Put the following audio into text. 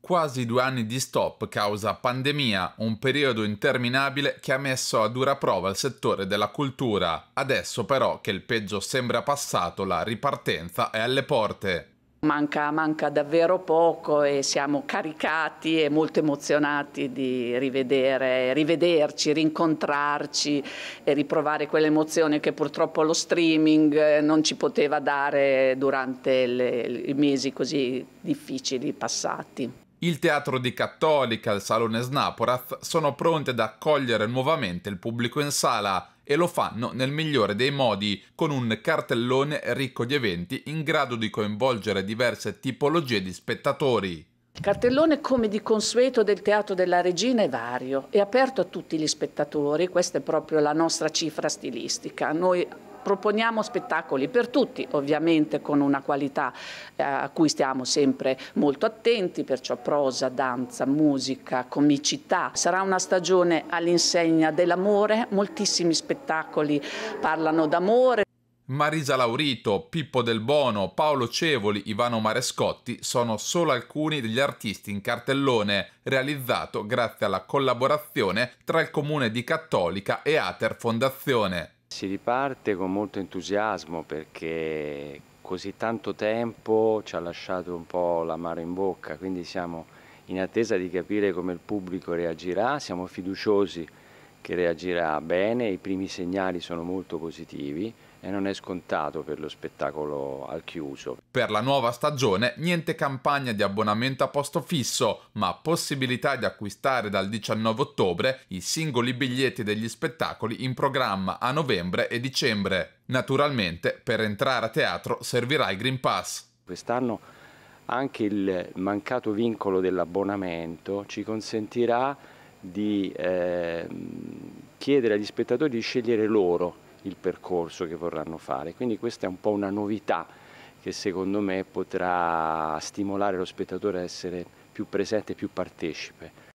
Quasi due anni di stop causa pandemia, un periodo interminabile che ha messo a dura prova il settore della cultura. Adesso però che il peggio sembra passato, la ripartenza è alle porte. Manca, manca davvero poco e siamo caricati e molto emozionati di rivedere, rivederci, rincontrarci e riprovare quell'emozione che purtroppo lo streaming eh, non ci poteva dare durante le, i mesi così difficili passati. Il teatro di Cattolica e il salone Snaporath sono pronti ad accogliere nuovamente il pubblico in sala e lo fanno nel migliore dei modi, con un cartellone ricco di eventi in grado di coinvolgere diverse tipologie di spettatori. Il cartellone, come di consueto del Teatro della Regina, è vario, è aperto a tutti gli spettatori, questa è proprio la nostra cifra stilistica. Noi proponiamo spettacoli per tutti, ovviamente con una qualità eh, a cui stiamo sempre molto attenti, perciò prosa, danza, musica, comicità. Sarà una stagione all'insegna dell'amore, moltissimi spettacoli parlano d'amore. Marisa Laurito, Pippo Del Bono, Paolo Cevoli, Ivano Marescotti sono solo alcuni degli artisti in cartellone, realizzato grazie alla collaborazione tra il comune di Cattolica e Ater Fondazione. Si riparte con molto entusiasmo perché così tanto tempo ci ha lasciato un po' l'amaro in bocca, quindi siamo in attesa di capire come il pubblico reagirà, siamo fiduciosi che reagirà bene, i primi segnali sono molto positivi e non è scontato per lo spettacolo al chiuso. Per la nuova stagione niente campagna di abbonamento a posto fisso, ma possibilità di acquistare dal 19 ottobre i singoli biglietti degli spettacoli in programma a novembre e dicembre. Naturalmente per entrare a teatro servirà il Green Pass. Quest'anno anche il mancato vincolo dell'abbonamento ci consentirà di eh, chiedere agli spettatori di scegliere loro il percorso che vorranno fare. Quindi questa è un po' una novità che secondo me potrà stimolare lo spettatore a essere più presente e più partecipe.